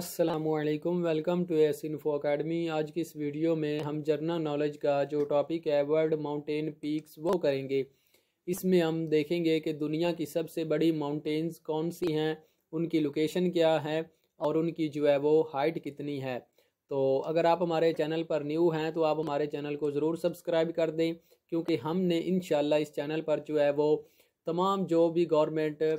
असलकम welcome to S info academy आज की इस वीडियो में हम जर्नल नॉलेज का जो टॉपिक है वर्ल्ड माउंटेन पीक्स वो करेंगे इसमें हम देखेंगे कि दुनिया की सबसे बड़ी माउंटेन्स कौन सी हैं उनकी लोकेशन क्या है और उनकी जो है वो हाइट कितनी है तो अगर आप हमारे चैनल पर न्यू हैं तो आप हमारे चैनल को ज़रूर सब्सक्राइब कर दें क्योंकि हमने इन इस चैनल पर जो है वो तमाम जो भी गवर्नमेंट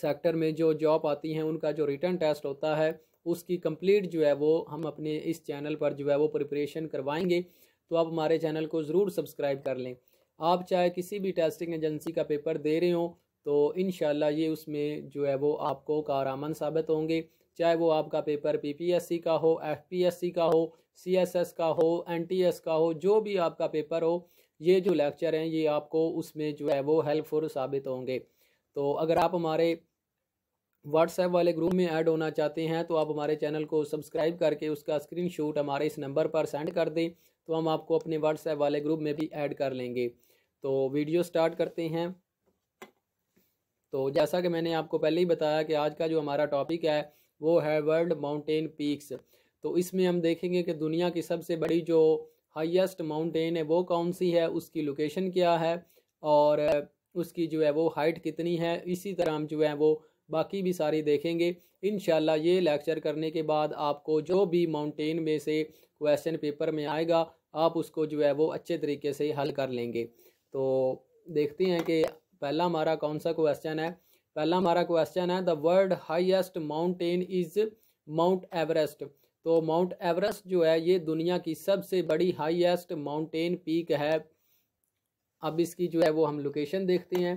सेक्टर में जो जॉब आती हैं उनका जो रिटर्न टेस्ट होता है उसकी कंप्लीट जो है वो हम अपने इस चैनल पर जो है वो प्रिपरेशन करवाएंगे तो आप हमारे चैनल को ज़रूर सब्सक्राइब कर लें आप चाहे किसी भी टेस्टिंग एजेंसी का पेपर दे रहे हों तो इन ये उसमें जो है वो आपको कारामन साबित होंगे चाहे वो आपका पेपर पीपीएससी का हो एफपीएससी का हो सीएसएस का हो एनटीएस का हो जो भी आपका पेपर हो ये जो लेक्चर हैं ये आपको उसमें जो है वो हेल्पफुल साबित होंगे तो अगर आप हमारे व्हाट्सएप वाले ग्रुप में ऐड होना चाहते हैं तो आप हमारे चैनल को सब्सक्राइब करके उसका स्क्रीनशॉट हमारे इस नंबर पर सेंड कर दें तो हम आपको अपने व्हाट्सएप वाले ग्रुप में भी ऐड कर लेंगे तो वीडियो स्टार्ट करते हैं तो जैसा कि मैंने आपको पहले ही बताया कि आज का जो हमारा टॉपिक है वो है वर्ल्ड माउंटेन पीक्स तो इसमें हम देखेंगे कि दुनिया की सबसे बड़ी जो हाइएस्ट माउंटेन है वो कौन सी है उसकी लोकेशन क्या है और उसकी जो है वो हाइट कितनी है इसी तरह हम जो है वो बाकी भी सारी देखेंगे इन ये लेक्चर करने के बाद आपको जो भी माउंटेन में से क्वेश्चन पेपर में आएगा आप उसको जो है वो अच्छे तरीके से हल कर लेंगे तो देखते हैं कि पहला हमारा कौन सा क्वेश्चन है पहला हमारा क्वेश्चन है the world highest mountain is Mount Everest तो माउंट एवरेस्ट जो है ये दुनिया की सबसे बड़ी हाईएस्ट माउंटेन पीक है अब इसकी जो है वो हम लोकेशन देखते हैं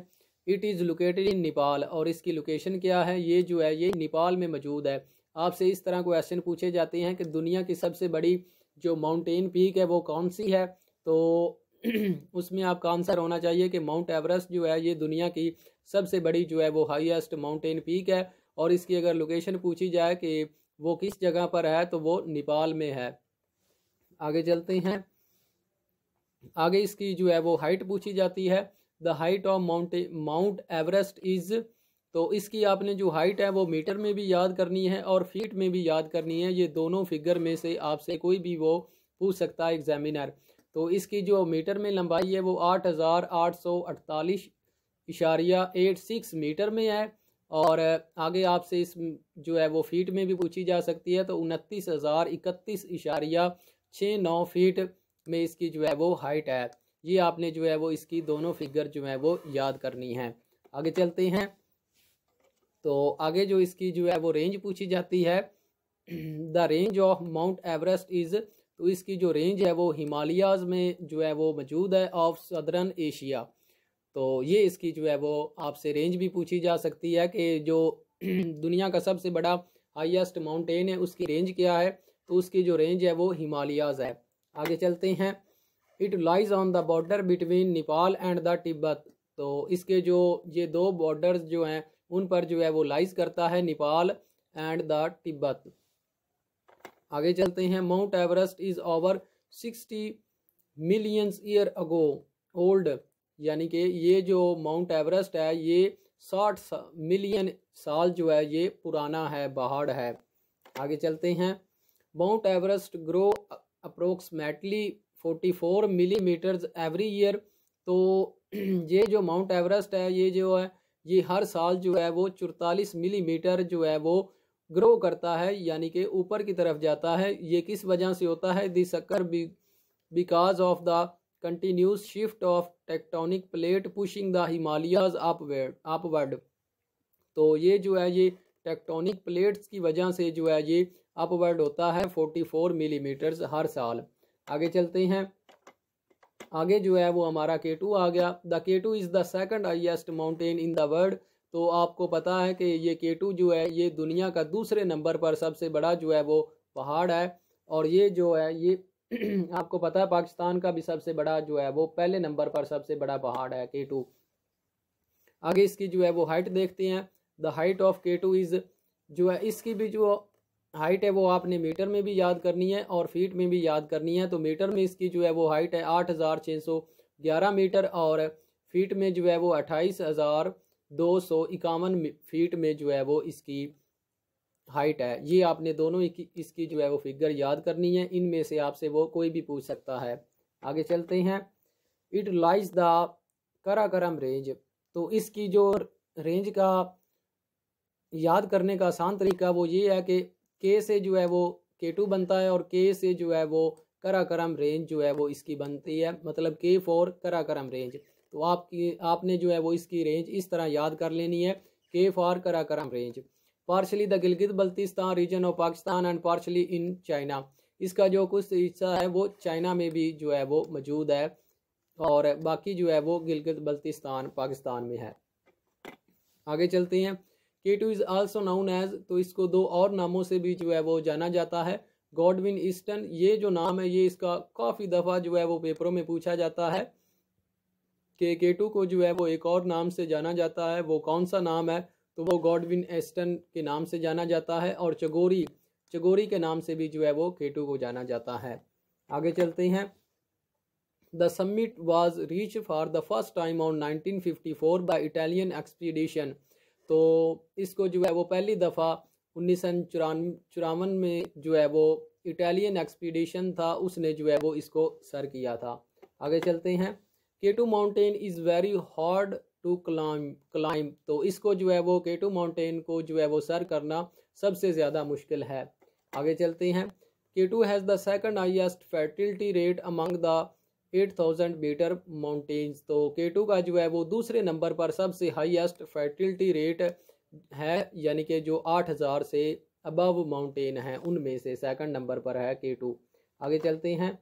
it is located in Nepal और इसकी लोकेशन क्या है ये जो है ये नेपाल में मौजूद है आपसे इस तरह क्वेश्चन पूछे जाते हैं कि दुनिया की सबसे बड़ी जो माउंटेन पीक है वो कौन सी है तो उसमें आपका आंसर होना चाहिए कि माउंट एवरेस्ट जो है ये दुनिया की सबसे बड़ी जो है वो हाईएस्ट माउंटेन पीक है और इसकी अगर लोकेशन पूछी जाए कि वो किस जगह पर है तो वो नेपाल में है आगे चलते हैं आगे इसकी जो है वो हाइट पूछी जाती है the height of Mount Mount Everest is तो इसकी आपने जो हाइट है वो मीटर में भी याद करनी है और फीट में भी याद करनी है ये दोनों फिगर में से आपसे कोई भी वो पूछ सकता है एग्जामिनर तो इसकी जो मीटर में लंबाई है वो आठ हज़ार आठ सौ अड़तालीस इशारिया एट सिक्स मीटर में है और आगे आपसे इस जो है वो फीट में भी पूछी जा सकती है तो उनतीस हज़ार इकतीस इशारिया छः नौ फीट में इसकी जो है वो हाइट है ये आपने जो है वो इसकी दोनों फिगर जो है वो याद करनी है आगे चलते हैं तो आगे जो इसकी जो है वो रेंज पूछी जाती है the range of Mount Everest is तो इसकी जो रेंज है वो हिमालयाज में जो है वो मौजूद है ऑफ सदरन एशिया तो ये इसकी जो है वो आपसे रेंज भी पूछी जा सकती है कि जो दुनिया का सबसे बड़ा हाईएस्ट माउंटेन है उसकी रेंज क्या है तो उसकी जो रेंज है वो हिमालयाज है आगे चलते हैं it lies on the border between Nepal and the Tibet तो इसके जो ये दो बॉर्डर्स जो हैं उन पर जो है वो लाइज करता है नेपाल एंड द तिब्बत आगे चलते हैं Mount Everest is over sixty millions year ago old यानी कि ये जो माउंट एवरेस्ट है ये साठ सा, मिलियन साल जो है ये पुराना है पहाड़ है आगे चलते हैं Mount Everest grow approximately 44 metres every year तो ये जो माउंट एवरेस्ट है ये जो है ये हर साल जो है वो चौतालीस मिलीमीटर जो है वो ग्रो करता है यानी कि ऊपर की तरफ जाता है ये किस वजह से होता है the occur because of the continuous shift of tectonic plate pushing the Himalayas upward upward तो ये जो है ये टेक्टोनिक प्लेट्स की वजह से जो है ये अपवर्ड होता है फोर्टी फोर मिलीमीटर्स हर साल आगे चलते हैं आगे जो है वो हमारा के टू आ गया the K two is the second highest mountain in the world तो आपको पता है कि ये के टू जो है ये दुनिया का दूसरे नंबर पर सबसे बड़ा जो है वो पहाड़ है और ये जो है ये आपको पता है पाकिस्तान का भी सबसे बड़ा जो है वो पहले नंबर पर सबसे बड़ा पहाड़ है के टू आगे इसकी जो है वो हाइट देखते हैं the height of K two is जो है इसकी भी जो हाइट है वो आपने मीटर में भी याद करनी है और फीट में भी याद करनी है तो मीटर में इसकी जो है वो हाइट है आठ हज़ार छः सौ ग्यारह मीटर और फीट में जो है वो अट्ठाईस हज़ार दो सौ इक्यावन फीट में जो है वो इसकी हाइट है ये आपने दोनों इसकी जो है वो फिगर याद करनी है इनमें से आपसे वो कोई भी पूछ सकता है आगे चलते हैं it lies the Karakoram range तो इसकी जो रेंज का याद करने का आसान तरीका वो ये है कि के से जो है वो के टू बनता है और के से जो है वो कराक्रम रेंज जो है वो इसकी बनती है मतलब के फोर कराक्रम रेंज तो आपकी आपने जो है वो इसकी रेंज इस तरह याद कर लेनी है K for Karakoram range partially the Gilgit Baltistan region of Pakistan and partially in China इसका जो कुछ हिस्सा है वो चाइना में भी जो है वो मौजूद है और बाकी जो है वो गिलगित बल्तिस्तान पाकिस्तान में है आगे चलते हैं K two is also known as तो इसको दो और नामों से भी जो है वो जाना जाता है गॉडविन ईस्टन ये जो नाम है ये इसका काफ़ी दफ़ा जो है वो पेपरों में पूछा जाता है के के टू को जो है वो एक और नाम से जाना जाता है वो कौन सा नाम है तो वो गॉडविन एस्टन के नाम से जाना जाता है और चगोरी चगोरी के नाम से भी जो है वो केटू को जाना जाता है आगे चलते हैं the summit was reach for the first time on 1954 by Italian expedition तो इसको जो है वो पहली दफ़ा उन्नीस सौ में जो है वो इटालियन एक्सपीडिशन था उसने जो है वो इसको सर किया था आगे चलते हैं K two mountain is very hard to climb climb तो इसको जो है वो केटू माउंटेन को जो है वो सर करना सबसे ज़्यादा मुश्किल है आगे चलते हैं K two has the second highest fertility rate among the eight thousand metre mountains तो के का जो है वो दूसरे नंबर पर सबसे हाईएस्ट फर्टिलिटी रेट है यानी कि जो आठ हज़ार से अबव माउंटेन है उनमें से सेकंड नंबर पर है के आगे चलते हैं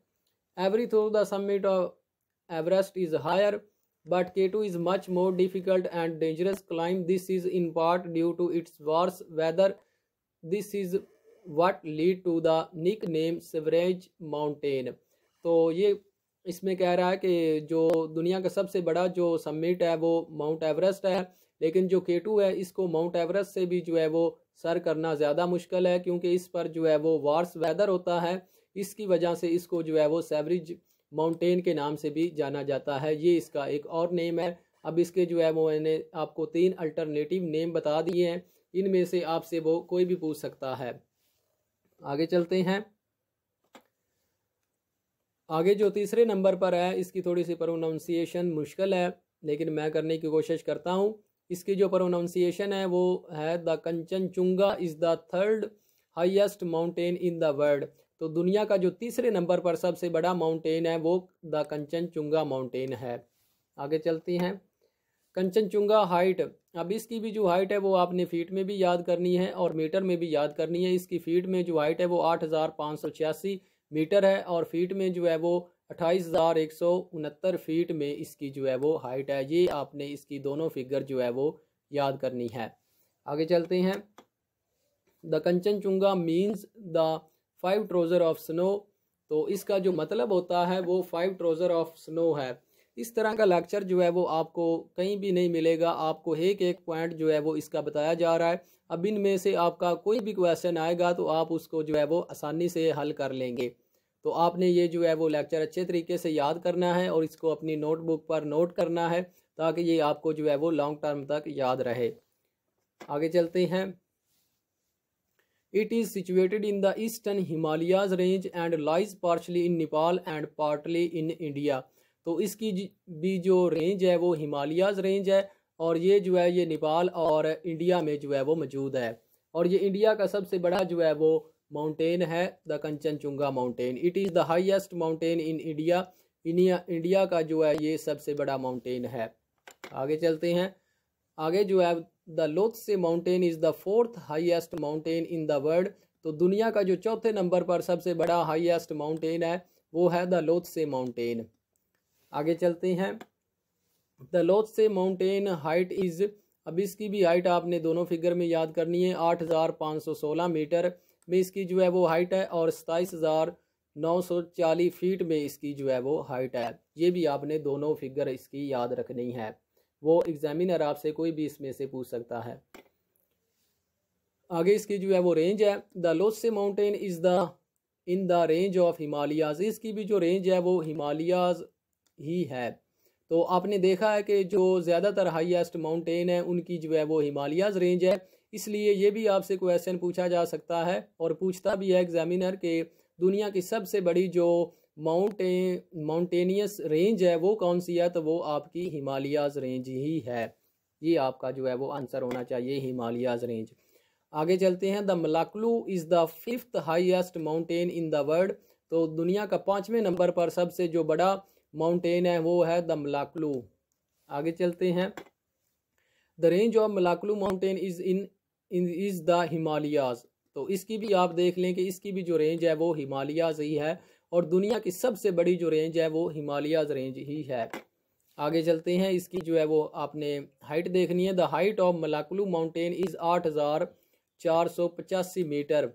every through the summit of Everest is higher but K two is much more difficult and dangerous climb this is in part due to its worse weather this is what lead to the nickname सवरेज mountain तो ये इसमें कह रहा है कि जो दुनिया का सबसे बड़ा जो समिट है वो माउंट एवरेस्ट है लेकिन जो केटू है इसको माउंट एवरेस्ट से भी जो है वो सर करना ज़्यादा मुश्किल है क्योंकि इस पर जो है वो वार्स वेदर होता है इसकी वजह से इसको जो है वो सेवरेज माउंटेन के नाम से भी जाना जाता है ये इसका एक और नेम है अब इसके जो है वो मैंने आपको तीन अल्टरनेटिव नेम बता दिए हैं इनमें से आपसे वो कोई भी पूछ सकता है आगे चलते हैं आगे जो तीसरे नंबर पर है इसकी थोड़ी सी प्रोनाउंसिएशन मुश्किल है लेकिन मैं करने की कोशिश करता हूँ इसकी जो प्रोनाउंसिएशन है वो है the Kanchenjunga is the third highest mountain in the world तो दुनिया का जो तीसरे नंबर पर सबसे बड़ा माउंटेन है वो द कंचन चुंगा माउंटेन है आगे चलती हैं कंचन चुंगा हाइट अब इसकी भी जो हाइट है वो आपने फीट में भी याद करनी है और मीटर में भी याद करनी है इसकी फीट में जो हाइट है वो आठ हज़ार पाँच सौ छियासी मीटर है और फीट में जो है वो अट्ठाईस हज़ार एक सौ उनहत्तर फीट में इसकी जो है वो हाइट है ये आपने इसकी दोनों फिगर जो है वो याद करनी है आगे चलते हैं the Kanchenjunga means the five treasure of snow तो इसका जो मतलब होता है वो फाइव ट्रोज़र ऑफ स्नो है इस तरह का लेक्चर जो है वो आपको कहीं भी नहीं मिलेगा आपको एक एक पॉइंट जो है वो इसका बताया जा रहा है अब इनमें से आपका कोई भी क्वेश्चन आएगा तो आप उसको जो है वो आसानी से हल कर लेंगे तो आपने ये जो है वो लेक्चर अच्छे तरीके से याद करना है और इसको अपनी नोटबुक पर नोट करना है ताकि ये आपको जो है वो लॉन्ग टर्म तक याद रहे आगे चलते हैं it is situated in the eastern Himalayas range and lies partially in Nepal and partly in India तो इसकी भी जो रेंज है वो हिमालयाज रेंज है और ये जो है ये नेपाल और इंडिया में जो है वो मौजूद है और ये इंडिया का सबसे बड़ा जो है वो माउंटेन है the Kanchenjunga mountain it is the highest mountain in India India India का जो है ये सबसे बड़ा माउंटेन है आगे चलते हैं आगे जो है the Lhotse mountain is the fourth highest mountain in the world तो दुनिया का जो चौथे नंबर पर सबसे बड़ा हाईएस्ट माउंटेन है वो है द लोथ से माउंटेन आगे चलते हैं the Lhotse mountain height is अब इसकी भी हाइट आपने दोनों फिगर में याद करनी है आठ हज़ार पाँच सौ सोलह मीटर में इसकी जो है वो हाइट है और सताईस हज़ार नौ सौ चालीस फीट में इसकी जो है वो हाइट है ये भी आपने दोनों फिगर इसकी याद रखनी है वो एग्जामिनर आपसे कोई भी इसमें से पूछ सकता है आगे इसकी जो है वो रेंज है the Lhotse mountain is the in the range of Himalayas इसकी भी जो रेंज है वो हिमालियाज ही है तो आपने देखा है कि जो ज़्यादातर हाईएस्ट माउंटेन है उनकी जो है वो हिमालियाज रेंज है इसलिए ये भी आपसे क्वेश्चन पूछा जा सकता है और पूछता भी है एग्जामिनर के दुनिया की सबसे बड़ी जो माउंटेन माउंटेनियस रेंज है वो कौन सी है तो वो आपकी हिमालयाज रेंज ही है ये आपका जो है वो आंसर होना चाहिए हिमालयाज रेंज आगे चलते हैं the Makalu is the fifth highest mountain in the world तो दुनिया का पाँचवें नंबर पर सबसे जो बड़ा माउंटेन है वो है द मलाकलू आगे चलते हैं the range of Makalu mountain is in is the Himalayas तो इसकी भी आप देख लें कि इसकी भी जो रेंज है वो हिमालयाज ही है और दुनिया की सबसे बड़ी जो रेंज है वो हिमालयाज रेंज ही है आगे चलते हैं इसकी जो है वो आपने हाइट देखनी है the height of Makalu mountain is आठ हज़ार चार सौ पचासी मीटर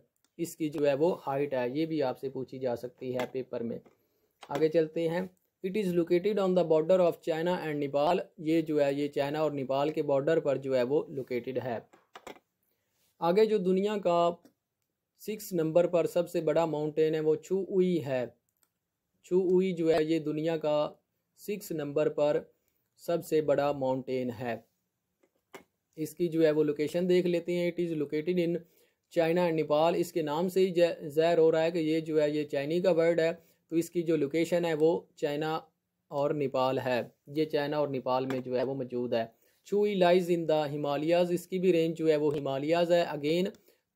इसकी जो है वो हाइट है ये भी आपसे पूछी जा सकती है पेपर में आगे चलते हैं it is located on the border of China and Nepal ये जो है ये चाइना और नेपाल के बॉर्डर पर जो है वो लोकेटेड है आगे जो दुनिया का सिक्स नंबर पर सबसे बड़ा माउंटेन है वो छू उई है छू उई जो है ये दुनिया का सिक्स नंबर पर सबसे बड़ा माउंटेन है इसकी जो है वो लोकेशन देख लेते हैं it is located in China and Nepal इसके नाम से ही जहर हो रहा है कि ये जो है ये चाइनी का वर्ड है तो इसकी जो लोकेशन है वो चाइना और नेपाल है ये चाइना और नेपाल में जो है वो मौजूद है चूई लाइज इन द हिमालियाज़ इसकी भी रेंज जो है वो हिमालियाज़ है अगेन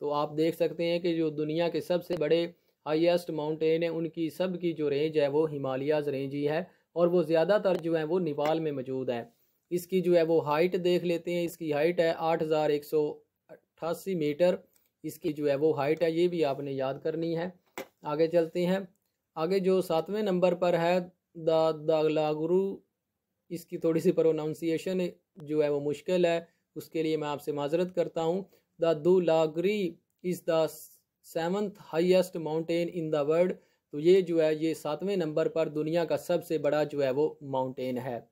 तो आप देख सकते हैं कि जो दुनिया के सबसे बड़े हाईएस्ट माउंटेन है उनकी सब की जो रेंज है वो हिमालियाज रेंज ही है और वो ज़्यादातर जो है वो नेपाल में मौजूद है इसकी जो है वो हाइट देख लेते हैं इसकी हाइट है आठ हज़ार एक सौ अट्ठासी मीटर इसकी जो है वो हाइट है ये भी आपने याद करनी है आगे चलते हैं आगे जो सातवें नंबर पर है द दागलागुरु इसकी थोड़ी सी प्रोनाउंसिएशन जो है वो मुश्किल है उसके लिए मैं आपसे माजरत करता हूँ the Dhaulagiri is the seventh highest mountain in the world तो ये जो है ये सातवें नंबर पर दुनिया का सबसे बड़ा जो है वो माउंटेन है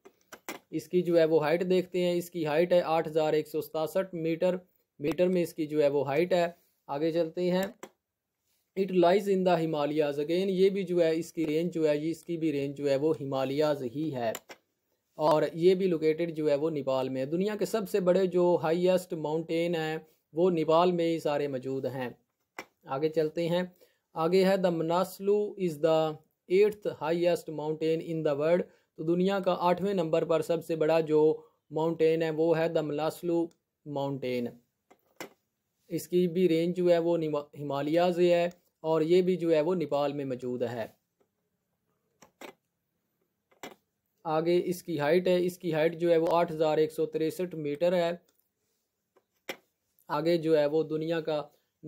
इसकी जो है वो हाइट देखते हैं इसकी हाइट है आठ हज़ार एक सौ सतासठ मीटर मीटर में इसकी जो है वो हाइट है आगे चलते हैं it lies in the Himalayas again ये भी जो है इसकी रेंज जो है इसकी भी रेंज जो है वो हिमालियाज ही है और ये भी लोकेटेड जो है वो नेपाल में है दुनिया के सबसे बड़े जो हाईएस्ट माउंटेन हैं वो नेपाल में ही सारे मौजूद हैं आगे चलते हैं आगे है the Manaslu is the eighth highest mountain in the world तो दुनिया का आठवें नंबर पर सबसे बड़ा जो माउंटेन है वो है द मनासलू माउंटेन इसकी भी रेंज जो है वो हिमालिया से है और ये भी जो है वो नेपाल में मौजूद है आगे इसकी हाइट है इसकी हाइट जो है वो आठ हज़ार एक सौ तिरसठ मीटर है आगे जो है वो दुनिया का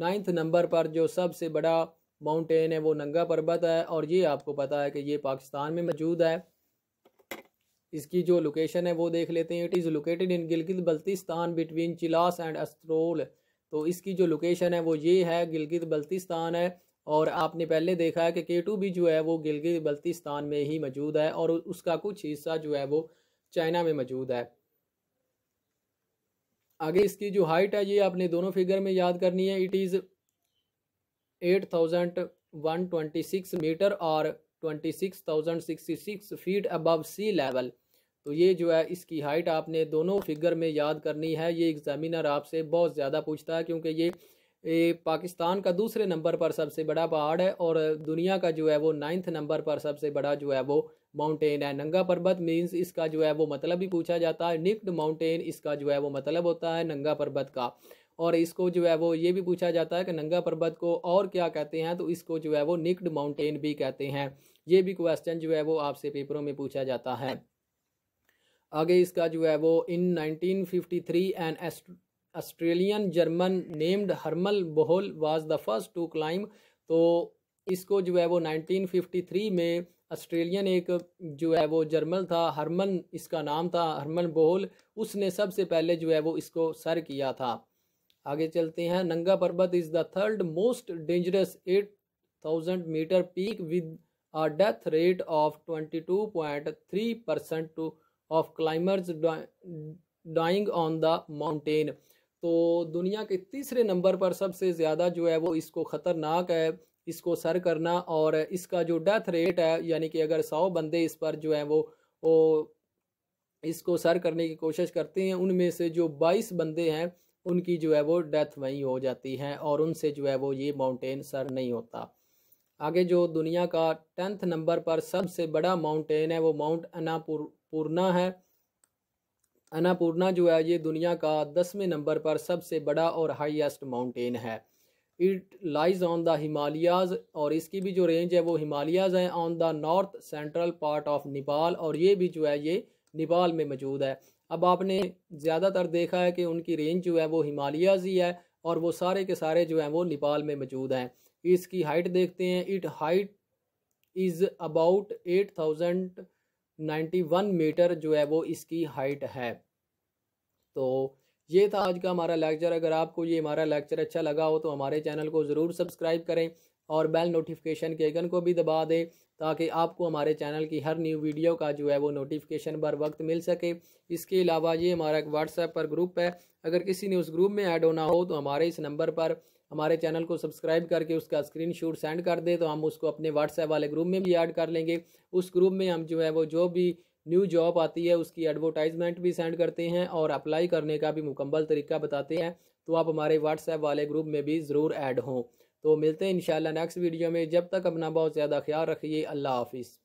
नाइन्थ नंबर पर जो सबसे बड़ा माउंटेन है वो नंगा पर्वत है और ये आपको पता है कि ये पाकिस्तान में मौजूद है इसकी जो लोकेशन है वो देख लेते हैं it is located in Gilgit Baltistan between Chilas and Astore तो इसकी जो लोकेशन है वो ये है गिलगित बल्तिस्तान है और आपने पहले देखा है कि के टू भी जो है वो गिलगित बल्तिस्तान में ही मौजूद है और उसका कुछ हिस्सा जो है वो चाइना में मौजूद है आगे इसकी जो हाइट है ये आपने दोनों फिगर में याद करनी है it is eight thousand one twenty six metre और twenty six thousand sixty six feet above sea level तो ये जो है इसकी हाइट आपने दोनों फिगर में याद करनी है ये एग्ज़ामिनर आपसे बहुत ज़्यादा पूछता है क्योंकि ये ये पाकिस्तान का दूसरे नंबर पर सबसे बड़ा पहाड़ है और दुनिया का जो है वो नाइन्थ नंबर पर सबसे बड़ा जो है वो माउंटेन है नंगा पर्वत मीन्स इसका जो है वो मतलब भी पूछा जाता है निक्ड माउंटेन इसका जो है वो मतलब होता है नंगा पर्वत का और इसको जो है वो ये भी पूछा जाता है कि नंगा पर्वत को और क्या कहते हैं तो इसको जो है वो निक्ड माउंटेन भी कहते हैं ये भी क्वेश्चन जो है वो आपसे पेपरों में पूछा जाता है आगे इसका जो है वो in 1953 an Australian German named Hermann Buhl was the first to climb तो इसको जो है वो 1953 में ऑस्ट्रेलियन एक जो है वो जर्मन था हरमन इसका नाम था हरमन बोहल उसने सबसे पहले जो है वो इसको सर किया था आगे चलते हैं Nanga Parbat is the third most dangerous eight thousand metre peak with a death rate of 22.3% of climbers dying on the mountain तो दुनिया के तीसरे नंबर पर सबसे ज़्यादा जो है वो इसको ख़तरनाक है इसको सर करना और इसका जो डेथ रेट है यानी कि अगर सौ बंदे इस पर जो है वो वो इसको सर करने की कोशिश करते हैं उनमें से जो बाईस बंदे हैं उनकी जो है वो डेथ वहीं हो जाती है और उनसे जो है वो ये माउंटेन सर नहीं होता आगे जो दुनिया का टेंथ नंबर पर सबसे बड़ा माउंटेन है वो माउंट अनापुर पूर्णा है अन्नापूर्णा जो है ये दुनिया का दसवें नंबर पर सबसे बड़ा और हाईएस्ट माउंटेन है it lies on the Himalayas और इसकी भी जो रेंज है वो हिमालयाज हैं on the north central part of Nepal और ये भी जो है ये नेपाल में मौजूद है अब आपने ज़्यादातर देखा है कि उनकी रेंज जो है वो हिमालयाज ही है और वो सारे के सारे जो हैं वो नेपाल में मौजूद हैं इसकी हाइट देखते हैं it height is about eight thousand 91 metre जो है वो इसकी हाइट है तो ये था आज का हमारा लेक्चर अगर आपको ये हमारा लेक्चर अच्छा लगा हो तो हमारे चैनल को ज़रूर सब्सक्राइब करें और बेल नोटिफिकेशन के आइकन को भी दबा दें ताकि आपको हमारे चैनल की हर न्यू वीडियो का जो है वो नोटिफिकेशन बर वक्त मिल सके इसके अलावा ये हमारा एक व्हाट्सएप पर ग्रुप है अगर किसी ने उस ग्रुप में ऐड होना हो तो हमारे इस नंबर पर हमारे चैनल को सब्सक्राइब करके उसका स्क्रीन शूट सेंड कर दे तो हम उसको अपने व्हाट्सएप वाले ग्रुप में भी ऐड कर लेंगे उस ग्रुप में हम जो है वो जो भी न्यू जॉब आती है उसकी एडवर्टाइजमेंट भी सेंड करते हैं और अप्लाई करने का भी मुकम्मल तरीका बताते हैं तो आप हमारे व्हाट्सएप वाले ग्रुप में भी ज़रूर ऐड हों तो मिलते हैं इंशाल्लाह नेक्स्ट वीडियो में जब तक अपना बहुत ज़्यादा ख्याल रखिए अल्लाह हाफिज़